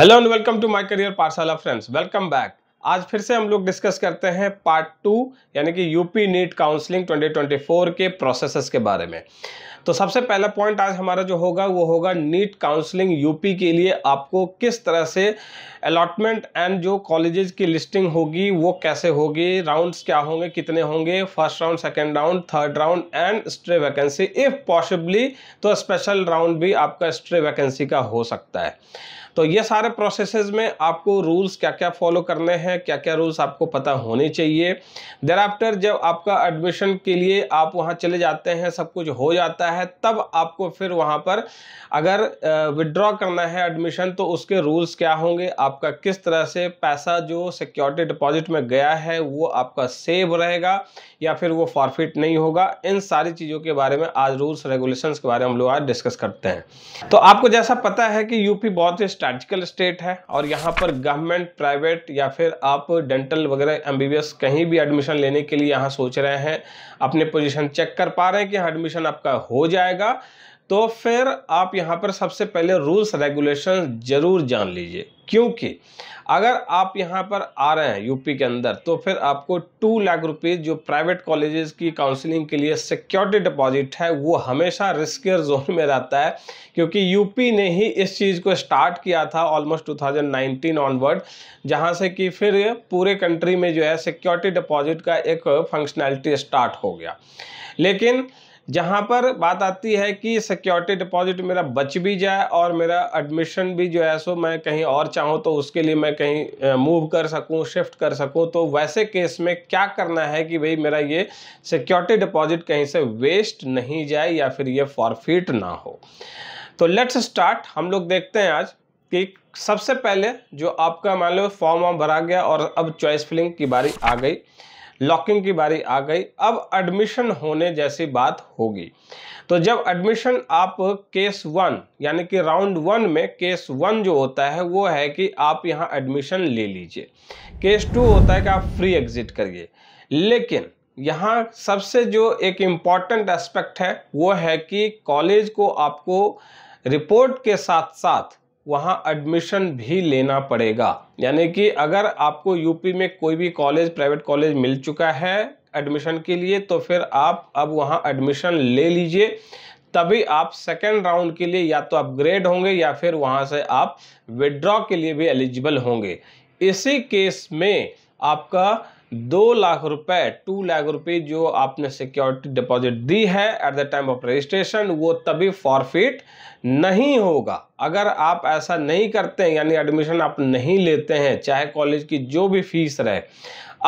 hello and welcome to my career Pathshala friends welcome back आज फिर से हम लोग डिस्कस करते हैं पार्ट टू यानी कि यूपी नीट काउंसलिंग 2024 के प्रोसेसेस के बारे में तो सबसे पहला पॉइंट आज हमारा जो होगा वो होगा नीट काउंसलिंग यूपी के लिए आपको किस तरह से अलॉटमेंट एंड जो कॉलेजेस की लिस्टिंग होगी वो कैसे होगी राउंड्स क्या होंगे कितने होंगे first round second round third round and stray vacancy if possibly तो स्पेशल राउंड भी आपका स्ट्रे वैकेंसी का हो सकता है तो ये सारे प्रोसेसेस में आपको रूल्स क्या क्या फॉलो करने हैं क्या क्या रूल्स आपको पता होने चाहिए देर आफ्टर जब आपका एडमिशन के लिए आप वहाँ चले जाते हैं सब कुछ हो जाता है तब आपको फिर वहाँ पर अगर विड्रॉ करना है एडमिशन तो उसके रूल्स क्या होंगे आपका किस तरह से पैसा जो सिक्योरिटी डिपॉजिट में गया है वो आपका सेव रहेगा या फिर वो फॉरफिट नहीं होगा इन सारी चीज़ों के बारे में आज रूल्स रेगुलेशंस के बारे में हम लोग आज डिस्कस करते हैं तो आपको जैसा पता है कि यूपी बहुत ही स्ट्रैटिकल स्टेट है और यहाँ पर गवर्नमेंट प्राइवेट या फिर आप डेंटल वगैरह एम कहीं भी एडमिशन लेने के लिए यहाँ सोच रहे हैं अपने पोजिशन चेक कर पा रहे हैं कि एडमिशन आपका हो जाएगा तो फिर आप यहाँ पर सबसे पहले रूल्स रेगुलेशन ज़रूर जान लीजिए क्योंकि अगर आप यहाँ पर आ रहे हैं यूपी के अंदर तो फिर आपको टू लाख रुपीज़ जो प्राइवेट कॉलेजेस की काउंसलिंग के लिए सिक्योरिटी डिपॉजिट है वो हमेशा रिस्कियर जोन में रहता है क्योंकि यूपी ने ही इस चीज़ को स्टार्ट किया था ऑलमोस्ट 2019 ऑनवर्ड जहाँ से कि फिर पूरे कंट्री में जो है सिक्योरिटी डिपॉजिट का एक फंक्शनैलिटी स्टार्ट हो गया लेकिन जहाँ पर बात आती है कि सिक्योरिटी डिपॉजिट मेरा बच भी जाए और मेरा एडमिशन भी जो है सो मैं कहीं और चाहूँ तो उसके लिए मैं कहीं मूव कर सकूँ शिफ्ट कर सकूँ तो वैसे केस में क्या करना है कि भाई मेरा ये सिक्योरिटी डिपॉजिट कहीं से वेस्ट नहीं जाए या फिर ये फॉरफिट ना हो तो लेट्स स्टार्ट हम लोग देखते हैं आज कि सबसे पहले जो आपका मान लो फॉर्म वॉर्म भरा गया और अब चॉइस फिलिंग की बारी आ गई लॉकिंग की बारी आ गई अब एडमिशन होने जैसी बात होगी तो जब एडमिशन आप केस वन यानी कि राउंड वन में केस वन जो होता है वो है कि आप यहाँ एडमिशन ले लीजिए केस टू होता है कि आप फ्री एग्जिट करिए लेकिन यहाँ सबसे जो एक इम्पॉर्टेंट एस्पेक्ट है वो है कि कॉलेज को आपको रिपोर्ट के साथ साथ वहाँ एडमिशन भी लेना पड़ेगा यानी कि अगर आपको यूपी में कोई भी कॉलेज प्राइवेट कॉलेज मिल चुका है एडमिशन के लिए तो फिर आप अब वहाँ एडमिशन ले लीजिए तभी आप सेकेंड राउंड के लिए या तो अपग्रेड होंगे या फिर वहाँ से आप विड्रॉ के लिए भी एलिजिबल होंगे इसी केस में आपका दो लाख रुपए टू लाख रुपए जो आपने सिक्योरिटी डिपॉजिट दी है at the time of registration वो तभी फॉरफिट नहीं होगा अगर आप ऐसा नहीं करते हैं यानी एडमिशन आप नहीं लेते हैं चाहे कॉलेज की जो भी फीस रहे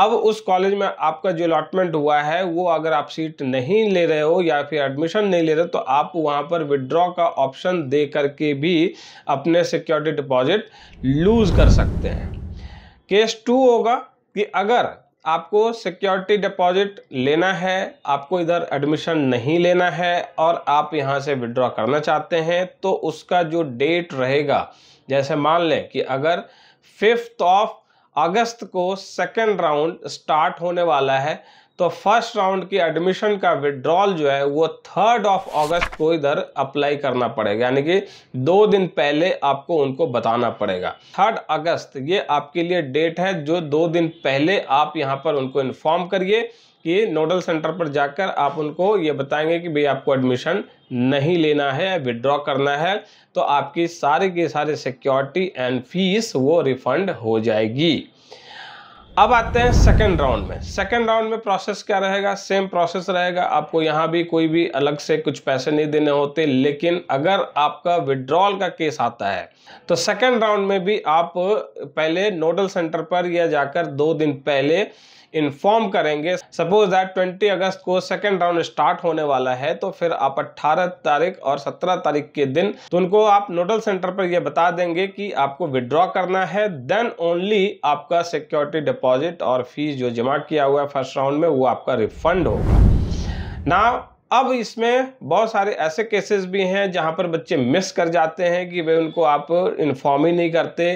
अब उस कॉलेज में आपका जो अलॉटमेंट हुआ है वो अगर आप सीट नहीं ले रहे हो या फिर एडमिशन नहीं ले रहे हो तो आप वहाँ पर विड्रॉ का ऑप्शन दे करके भी अपने सिक्योरिटी डिपॉजिट लूज़ कर सकते हैं केस टू होगा कि अगर आपको सिक्योरिटी डिपॉजिट लेना है आपको इधर एडमिशन नहीं लेना है और आप यहाँ से विड्रॉ करना चाहते हैं तो उसका जो डेट रहेगा जैसे मान लें कि अगर फिफ्थ ऑफ अगस्त को सेकेंड राउंड स्टार्ट होने वाला है तो फर्स्ट राउंड की एडमिशन का विड्रॉल जो है वो थर्ड ऑफ अगस्त को इधर अप्लाई करना पड़ेगा यानी कि दो दिन पहले आपको उनको बताना पड़ेगा थर्ड अगस्त ये आपके लिए डेट है जो दो दिन पहले आप यहाँ पर उनको इन्फॉर्म करिए कि नोडल सेंटर पर जाकर आप उनको ये बताएंगे कि भाई आपको एडमिशन नहीं लेना है विड्रॉ करना है तो आपकी सारी की सारी सिक्योरिटी एंड फीस वो रिफंड हो जाएगी अब आते हैं सेकेंड राउंड में सेकेंड राउंड में प्रोसेस क्या रहेगा सेम प्रोसेस रहेगा आपको यहाँ भी कोई भी अलग से कुछ पैसे नहीं देने होते लेकिन अगर आपका विड्रॉल का केस आता है तो सेकेंड राउंड में भी आप पहले नोडल सेंटर पर या जाकर दो दिन पहले इन्फॉर्म करेंगे सपोज दैट 20 अगस्त को सेकेंड राउंड स्टार्ट होने वाला है तो फिर आप 18 तारीख और 17 तारीख के दिन तो उनको आप नोडल सेंटर पर यह बता देंगे कि आपको विड्रॉ करना है देन ओनली आपका सिक्योरिटी डिपॉजिट और फीस जो जमा किया हुआ है फर्स्ट राउंड में वो आपका रिफंड होगा ना अब इसमें बहुत सारे ऐसे केसेस भी हैं जहाँ पर बच्चे मिस कर जाते हैं कि भाई उनको आप इन्फॉर्म ही नहीं करते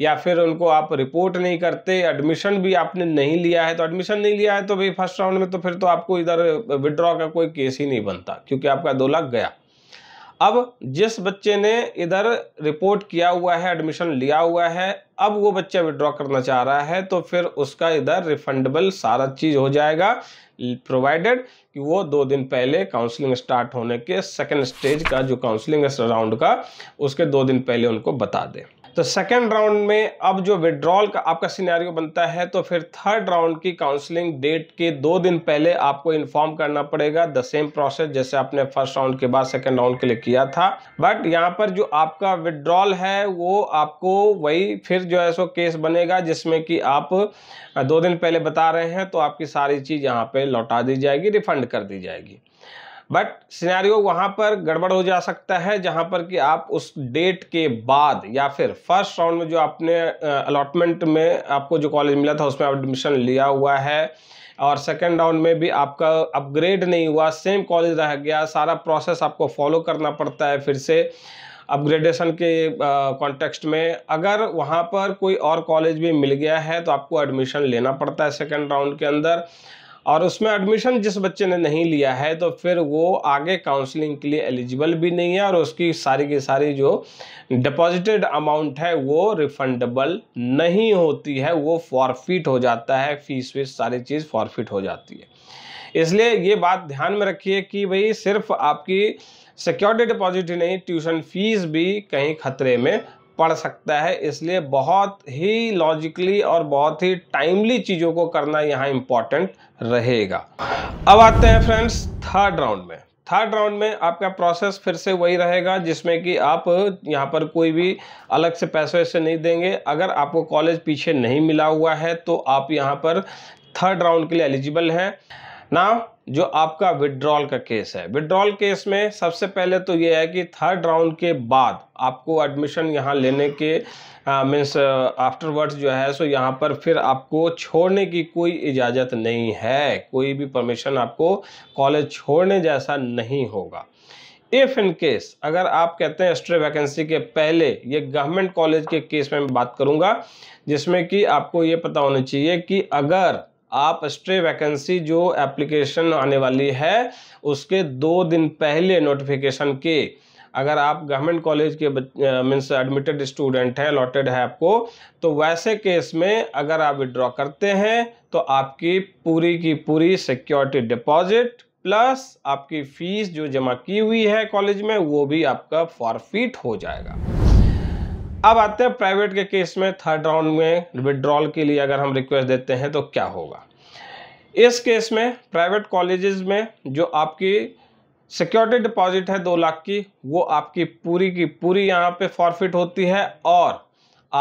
या फिर उनको आप रिपोर्ट नहीं करते एडमिशन भी आपने नहीं लिया है तो एडमिशन नहीं लिया है तो भाई फर्स्ट राउंड में तो फिर तो आपको इधर विड्रॉ का कोई केस ही नहीं बनता क्योंकि आपका दो लाख गया अब जिस बच्चे ने इधर रिपोर्ट किया हुआ है एडमिशन लिया हुआ है अब वो बच्चा विड्रॉ करना चाह रहा है तो फिर उसका इधर रिफंडेबल सारा चीज़ हो जाएगा प्रोवाइडेड कि वो दो दिन पहले काउंसलिंग स्टार्ट होने के सेकेंड स्टेज का जो काउंसलिंग है राउंड का उसके दो दिन पहले उनको बता दें तो सेकेंड राउंड में अब जो विड्रॉल का आपका सिनेरियो बनता है तो फिर थर्ड राउंड की काउंसलिंग डेट के दो दिन पहले आपको इन्फॉर्म करना पड़ेगा द सेम प्रोसेस जैसे आपने फर्स्ट राउंड के बाद सेकेंड राउंड के लिए किया था बट यहाँ पर जो आपका विड्रॉल है वो आपको वही फिर जो है सो केस बनेगा जिसमें कि आप दो दिन पहले बता रहे हैं तो आपकी सारी चीज़ यहाँ पर लौटा दी जाएगी रिफंड कर दी जाएगी बट सिनेरियो वहाँ पर गड़बड़ हो जा सकता है जहाँ पर कि आप उस डेट के बाद या फिर फर्स्ट राउंड में जो आपने अलॉटमेंट में आपको जो कॉलेज मिला था उसमें आप एडमिशन लिया हुआ है और सेकेंड राउंड में भी आपका अपग्रेड नहीं हुआ सेम कॉलेज रह गया सारा प्रोसेस आपको फॉलो करना पड़ता है फिर से अपग्रेडेशन के कॉन्टेक्स्ट में अगर वहाँ पर कोई और कॉलेज भी मिल गया है तो आपको एडमिशन लेना पड़ता है सेकेंड राउंड के अंदर और उसमें एडमिशन जिस बच्चे ने नहीं लिया है तो फिर वो आगे काउंसलिंग के लिए एलिजिबल भी नहीं है और उसकी सारी की सारी जो डिपॉजिटेड अमाउंट है वो रिफंडेबल नहीं होती है वो फॉरफिट हो जाता है फीस वीस सारी चीज़ फॉरफिट हो जाती है इसलिए ये बात ध्यान में रखिए कि भाई सिर्फ आपकी सिक्योरिटी डिपॉजिट ही नहीं ट्यूशन फीस भी कहीं खतरे में पढ़ सकता है इसलिए बहुत ही लॉजिकली और बहुत ही टाइमली चीज़ों को करना यहाँ इम्पॉर्टेंट रहेगा अब आते हैं फ्रेंड्स थर्ड राउंड में थर्ड राउंड में आपका प्रोसेस फिर से वही रहेगा जिसमें कि आप यहाँ पर कोई भी अलग से पैसे वैसे नहीं देंगे अगर आपको कॉलेज पीछे नहीं मिला हुआ है तो आप यहाँ पर थर्ड राउंड के लिए एलिजिबल हैं नाउ जो आपका विड्रॉल का केस है विड्रॉल केस में सबसे पहले तो ये है कि थर्ड राउंड के बाद आपको एडमिशन यहाँ लेने के मीन्स आफ्टरवर्ड्स जो है सो यहाँ पर फिर आपको छोड़ने की कोई इजाज़त नहीं है कोई भी परमिशन आपको कॉलेज छोड़ने जैसा नहीं होगा इफ़ इन केस अगर आप कहते हैं एक्स्ट्रा वैकेंसी के पहले ये गवर्नमेंट कॉलेज के केस में मैं बात करूँगा जिसमें कि आपको ये पता होना चाहिए कि अगर आप स्ट्रे वैकेंसी जो एप्लीकेशन आने वाली है उसके दो दिन पहले नोटिफिकेशन के अगर आप गवर्नमेंट कॉलेज के मीन्स एडमिटेड स्टूडेंट हैं अलॉटेड है आपको तो वैसे केस में अगर आप विड्रॉ करते हैं तो आपकी पूरी की पूरी सिक्योरिटी डिपॉजिट प्लस आपकी फीस जो जमा की हुई है कॉलेज में वो भी आपका फॉरफिट हो जाएगा अब आते हैं प्राइवेट के केस में थर्ड राउंड में विड्रॉल के लिए अगर हम रिक्वेस्ट देते हैं तो क्या होगा इस केस में प्राइवेट कॉलेजेस में जो आपकी सिक्योरिटी डिपॉजिट है दो लाख की वो आपकी पूरी की पूरी यहाँ पे फॉरफिट होती है और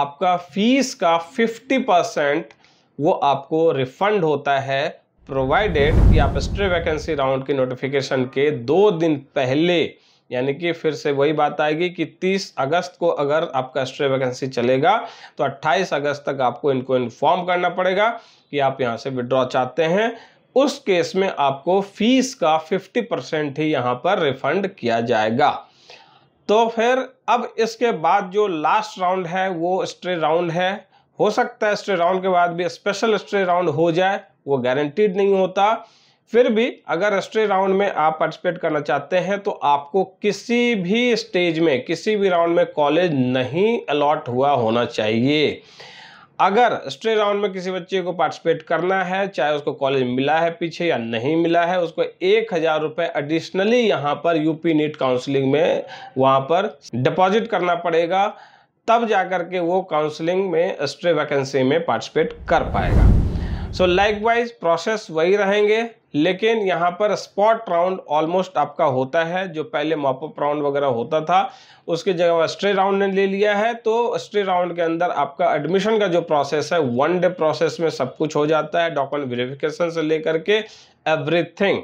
आपका फीस का फिफ्टी परसेंट वो आपको रिफंड होता है प्रोवाइडेड कि आप स्ट्रे वैकेंसी राउंड की नोटिफिकेशन के दो दिन पहले यानी कि फिर से वही बात आएगी कि 30 अगस्त को अगर आपका स्ट्रे वैकेंसी चलेगा तो 28 अगस्त तक आपको इनको इन्फॉर्म करना पड़ेगा कि आप यहाँ से विड्रॉ चाहते हैं उस केस में आपको फीस का 50 परसेंट ही यहाँ पर रिफंड किया जाएगा तो फिर अब इसके बाद जो लास्ट राउंड है वो स्ट्रे राउंड है हो सकता है स्ट्रे राउंड के बाद भी स्पेशल स्ट्रे राउंड हो जाए वो गारंटीड नहीं होता फिर भी अगर राष्ट्रीय राउंड में आप पार्टिसिपेट करना चाहते हैं तो आपको किसी भी स्टेज में किसी भी राउंड में कॉलेज नहीं अलॉट हुआ होना चाहिए अगर स्ट्रे राउंड में किसी बच्चे को पार्टिसिपेट करना है चाहे उसको कॉलेज मिला है पीछे या नहीं मिला है उसको एक हज़ार रुपये एडिशनली यहाँ पर यूपी नीट काउंसलिंग में वहाँ पर डिपॉजिट करना पड़ेगा तब जाकर के वो काउंसलिंग में स्ट्रे वैकेंसी में पार्टिसिपेट कर पाएगा सो लाइकवाइज प्रोसेस वही रहेंगे लेकिन यहाँ पर स्पॉट राउंड ऑलमोस्ट आपका होता है जो पहले मॉपअप राउंड वगैरह होता था उसके जगह स्ट्रे राउंड ने ले लिया है तो स्ट्रे राउंड के अंदर आपका एडमिशन का जो प्रोसेस है वन डे प्रोसेस में सब कुछ हो जाता है डॉक्यूमेंट वेरिफिकेशन से लेकर के एवरीथिंग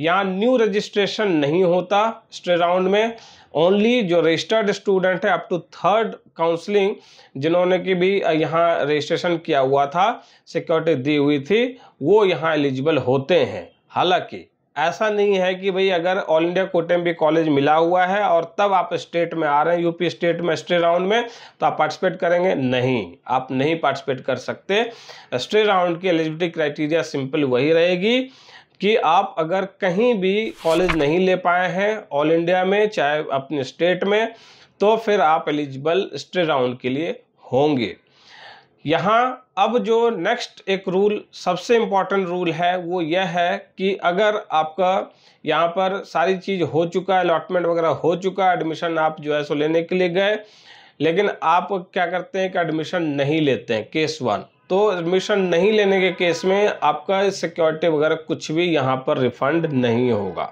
यहाँ न्यू रजिस्ट्रेशन नहीं होता स्ट्रे राउंड में ओनली जो रजिस्टर्ड स्टूडेंट है अप टू थर्ड काउंसलिंग जिन्होंने की भी यहाँ रजिस्ट्रेशन किया हुआ था सिक्योरिटी दी हुई थी वो यहाँ एलिजिबल होते हैं हालांकि ऐसा नहीं है कि भाई अगर ऑल इंडिया कोटे में भी कॉलेज मिला हुआ है और तब आप स्टेट में आ रहे हैं यूपी स्टेट में स्टे राउंड में तो आप पार्टिसिपेट करेंगे नहीं आप नहीं पार्टिसिपेट कर सकते स्टे राउंड की एलिजिबिलिटी क्राइटेरिया सिंपल वही रहेगी कि आप अगर कहीं भी कॉलेज नहीं ले पाए हैं ऑल इंडिया में चाहे अपने स्टेट में तो फिर आप एलिजिबल स्टे राउंड के लिए होंगे यहाँ अब जो नेक्स्ट एक रूल सबसे इम्पॉर्टेंट रूल है वो यह है कि अगर आपका यहाँ पर सारी चीज़ हो चुका है अलॉटमेंट वगैरह हो चुका है एडमिशन आप जो है सो लेने के लिए गए लेकिन आप क्या करते हैं कि एडमिशन नहीं लेते हैं केस वन तो एडमिशन नहीं लेने के केस में आपका सिक्योरिटी वगैरह कुछ भी यहाँ पर रिफंड नहीं होगा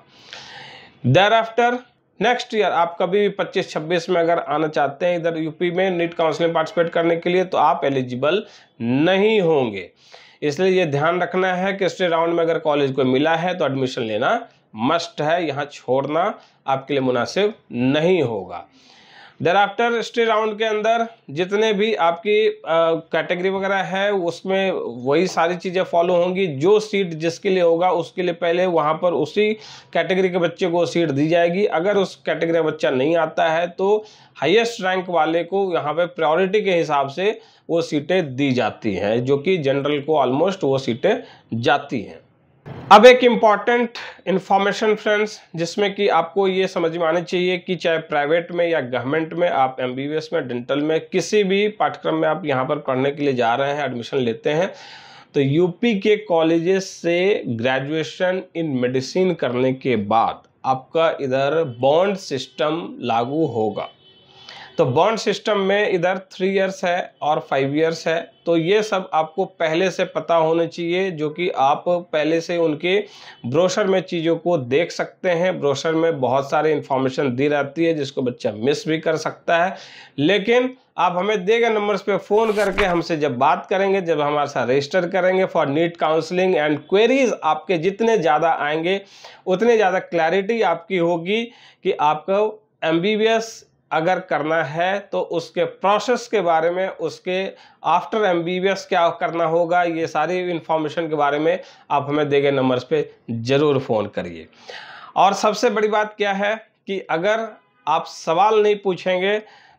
देर आफ्टर नेक्स्ट ईयर आप कभी भी 25-26 में अगर आना चाहते हैं इधर यूपी में नीट काउंसलिंग पार्टिसिपेट करने के लिए तो आप एलिजिबल नहीं होंगे इसलिए ये ध्यान रखना है कि स्टे राउंड में अगर कॉलेज को मिला है तो एडमिशन लेना मस्ट है यहाँ छोड़ना आपके लिए मुनासिब नहीं होगा देर आफ्टर स्टे राउंड के अंदर जितने भी आपकी कैटेगरी वगैरह है उसमें वही सारी चीज़ें फॉलो होंगी जो सीट जिसके लिए होगा उसके लिए पहले वहाँ पर उसी कैटेगरी के बच्चे को सीट दी जाएगी अगर उस कैटेगरी का बच्चा नहीं आता है तो हाईएस्ट रैंक वाले को यहाँ पे प्रायोरिटी के हिसाब से वो सीटें दी जाती हैं जो कि जनरल को ऑलमोस्ट वो सीटें जाती हैं अब एक इम्पॉर्टेंट इन्फॉर्मेशन फ्रेंड्स जिसमें कि आपको ये समझ में आना चाहिए कि चाहे प्राइवेट में या गवर्नमेंट में आप एम में डेंटल में किसी भी पाठ्यक्रम में आप यहाँ पर पढ़ने के लिए जा रहे हैं एडमिशन लेते हैं तो यूपी के कॉलेजेस से ग्रेजुएशन इन मेडिसिन करने के बाद आपका इधर बॉन्ड सिस्टम लागू होगा तो बॉन्ड सिस्टम में इधर थ्री इयर्स है और फाइव इयर्स है तो ये सब आपको पहले से पता होना चाहिए जो कि आप पहले से उनके ब्रोशर में चीज़ों को देख सकते हैं ब्रोशर में बहुत सारे इन्फॉर्मेशन दी रहती है जिसको बच्चा मिस भी कर सकता है लेकिन आप हमें दिए गए नंबर्स पे फ़ोन करके हमसे जब बात करेंगे जब हमारे साथ रजिस्टर करेंगे for NEET counselling and queries आपके जितने ज़्यादा आएंगे उतने ज़्यादा क्लैरिटी आपकी होगी कि आपको एम बी बी एस अगर करना है तो उसके प्रोसेस के बारे में उसके आफ्टर एम क्या करना होगा ये सारी इन्फॉर्मेशन के बारे में आप हमें दे गए नंबर्स पे ज़रूर फ़ोन करिए और सबसे बड़ी बात क्या है कि अगर आप सवाल नहीं पूछेंगे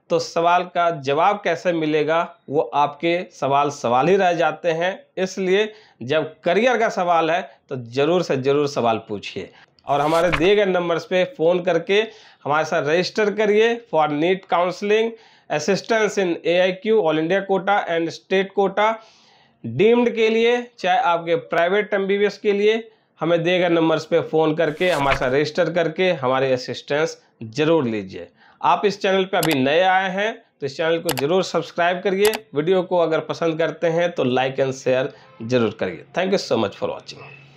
तो सवाल का जवाब कैसे मिलेगा वो आपके सवाल सवाल ही रह जाते हैं इसलिए जब करियर का सवाल है तो ज़रूर से ज़रूर सवाल पूछिए और हमारे दिए गए नंबर्स पे फ़ोन करके हमारे साथ रजिस्टर करिए for NEET counselling assistance in AIQ all India quota and state quota deemed के लिए चाहे आपके प्राइवेट एम के लिए हमें दिए गए नंबर्स पे फ़ोन करके हमारे साथ रजिस्टर करके हमारे असिस्टेंस ज़रूर लीजिए आप इस चैनल पे अभी नए आए हैं तो इस चैनल को ज़रूर सब्सक्राइब करिए वीडियो को अगर पसंद करते हैं तो लाइक एंड शेयर ज़रूर करिए thank you so much for watching